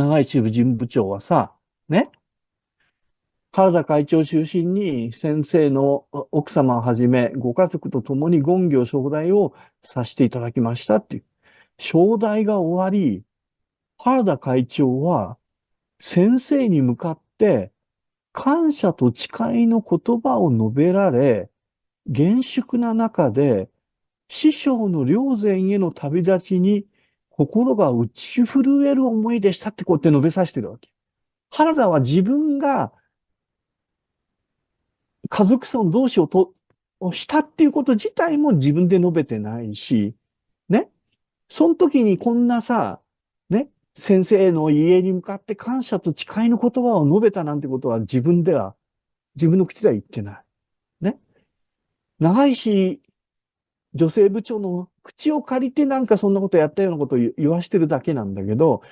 長い中部事務部長はさ、ね、原田会長中心に先生の奥様をはじめ、ご家族と共に権行招待をさせていただきましたっていう。招待が終わり、原田会長は先生に向かって感謝と誓いの言葉を述べられ、厳粛な中で師匠の良善への旅立ちに心が打ち震える思いでしたってこうやって述べさせてるわけ。原田は自分が家族尊同士をと、をしたっていうこと自体も自分で述べてないし、ね。その時にこんなさ、ね、先生の家に向かって感謝と誓いの言葉を述べたなんてことは自分では、自分の口では言ってない。ね。長いし、女性部長の口を借りてなんかそんなことやったようなことを言わしてるだけなんだけど、